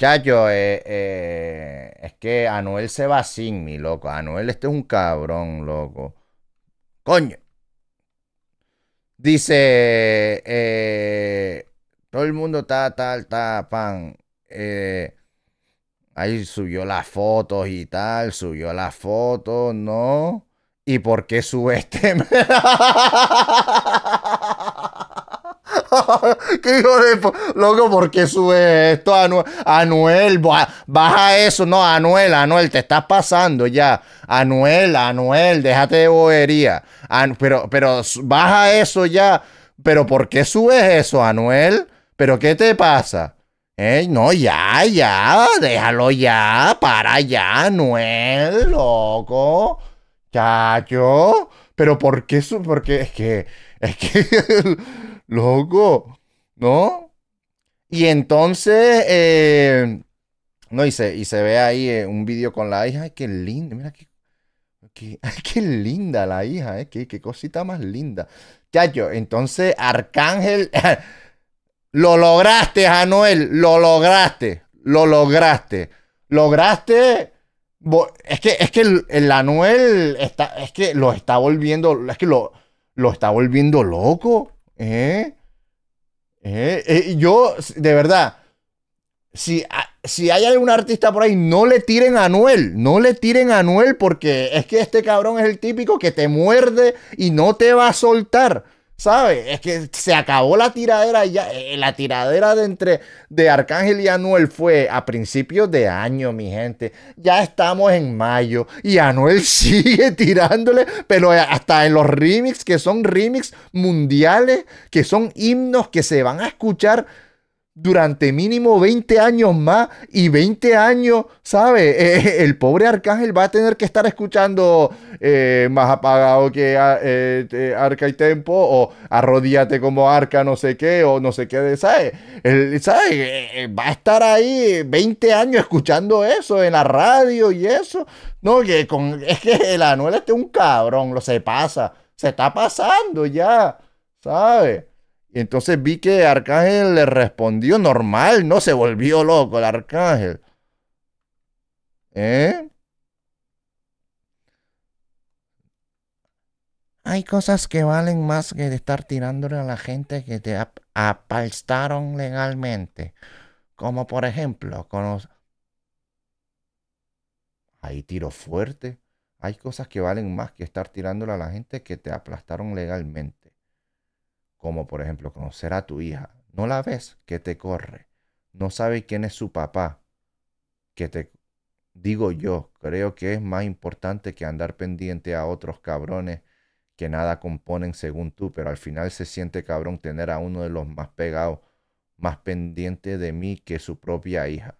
Chacho, eh, eh, es que Anuel se va sin mi loco. Anuel, este es un cabrón, loco. Coño. Dice, eh, todo el mundo está, tal, tal, pan. ahí subió las fotos y tal, subió las fotos, ¿no? ¿Y por qué sube este? ¿Qué hijo de Loco, ¿por qué sube esto? Anuel, Anuel, baja eso. No, Anuel, Anuel, te estás pasando ya. Anuel, Anuel, déjate de bobería. pero, pero baja eso ya. Pero ¿por qué subes eso, Anuel? ¿Pero qué te pasa? Eh, no, ya, ya, déjalo ya, para ya, Anuel, loco. Chacho, pero ¿por qué? Su porque es que, es que Loco, ¿no? Y entonces, eh, no, y se, y se ve ahí eh, un vídeo con la hija. Ay, qué linda, mira qué, linda la hija, eh, qué, cosita más linda. Chacho, entonces Arcángel, lo lograste, Anuel, lo lograste, lo lograste, lograste. Es que, es que el, Anuel está, es que lo está volviendo, es que lo, lo está volviendo loco. ¿Eh? ¿Eh? eh yo, de verdad, si, si hay algún artista por ahí, no le tiren a Noel. no le tiren a Noel, porque es que este cabrón es el típico que te muerde y no te va a soltar. ¿sabes? Es que se acabó la tiradera ya. Eh, eh, la tiradera de entre de Arcángel y Anuel fue a principios de año, mi gente. Ya estamos en mayo y Anuel sigue tirándole, pero eh, hasta en los remix, que son remix mundiales, que son himnos que se van a escuchar durante mínimo 20 años más y 20 años, ¿sabes? Eh, el pobre Arcángel va a tener que estar escuchando eh, más apagado que ah, eh, Arca y Tempo o arrodíate como Arca no sé qué o no sé qué, ¿sabes? ¿Sabe? ¿Sabes? va a estar ahí 20 años escuchando eso en la radio y eso. No, que con, es que el Anuel este un cabrón, lo se pasa, se está pasando ya, ¿sabes? Y entonces vi que Arcángel le respondió normal, no se volvió loco el Arcángel. ¿Eh? Hay cosas que valen más que estar tirándole a la gente que te aplastaron legalmente. Como por ejemplo, con los... Ahí tiro fuerte. Hay cosas que valen más que estar tirándole a la gente que te aplastaron legalmente como por ejemplo conocer a tu hija, no la ves que te corre, no sabe quién es su papá, que te digo yo, creo que es más importante que andar pendiente a otros cabrones que nada componen según tú, pero al final se siente cabrón tener a uno de los más pegados, más pendiente de mí que su propia hija.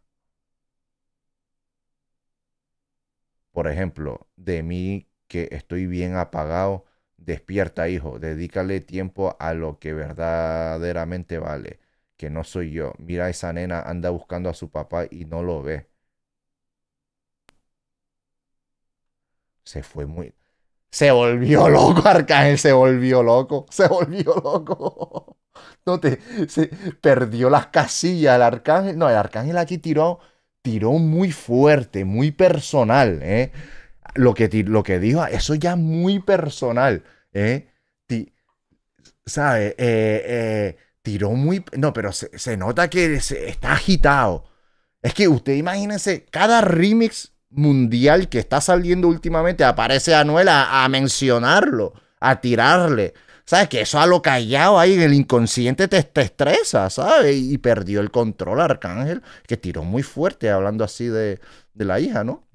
Por ejemplo, de mí que estoy bien apagado Despierta, hijo, dedícale tiempo a lo que verdaderamente vale, que no soy yo. Mira, esa nena anda buscando a su papá y no lo ve. Se fue muy... Se volvió loco, Arcángel, se volvió loco, se volvió loco. No te... Se perdió las casillas, el Arcángel. No, el Arcángel aquí tiró, tiró muy fuerte, muy personal, ¿eh? lo que, lo que dijo, eso ya muy personal. ¿eh? Sabe eh, eh, tiró muy... No, pero se, se nota que se, está agitado. Es que usted imagínense, cada remix mundial que está saliendo últimamente aparece Anuel a, a mencionarlo, a tirarle. ¿Sabes? Que eso a lo callado ahí en el inconsciente te, estresa, ¿sabes? Y, perdió el control Arcángel, que tiró muy fuerte hablando así de la hija, ¿no?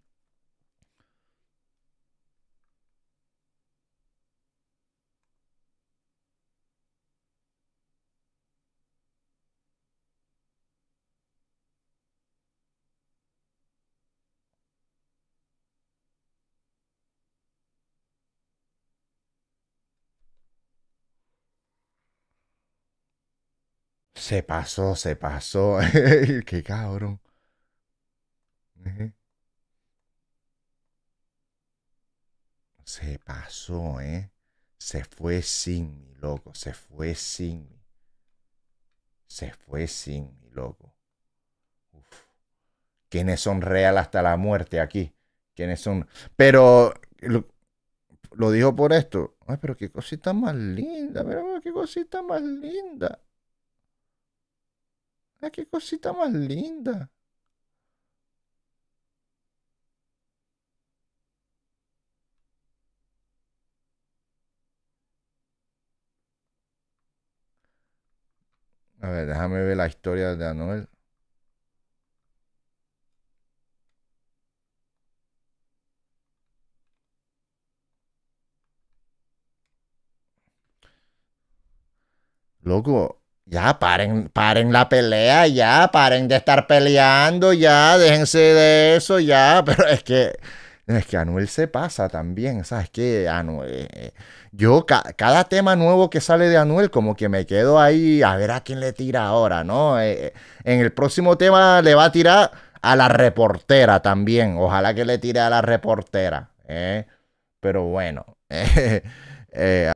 Se pasó, se pasó. Qué cabrón. Se pasó, ¿eh? Se fue sin mi loco, se fue sin mi. Se fue sin mi loco. Uf. Quienes son real hasta la muerte aquí. ¿Quiénes son. Pero lo, lo dijo por esto. Ay, pero qué cosita más linda. Pero qué cosita más linda. Ah, qué cosita más linda. A ver, déjame ver la historia de Anuel. Loco, ya, paren, paren la pelea, ya, paren de estar peleando, ya, déjense de eso, ya, pero es que, es que Anuel se pasa también, ¿sabes? Es que Anuel, eh, yo cada tema nuevo que sale de Anuel, como que me quedo ahí a ver a quién le tira ahora, ¿no? Eh, eh, en el próximo tema le va a tirar a la reportera también, ojalá que le tire a la reportera, ¿eh? Pero bueno, eh,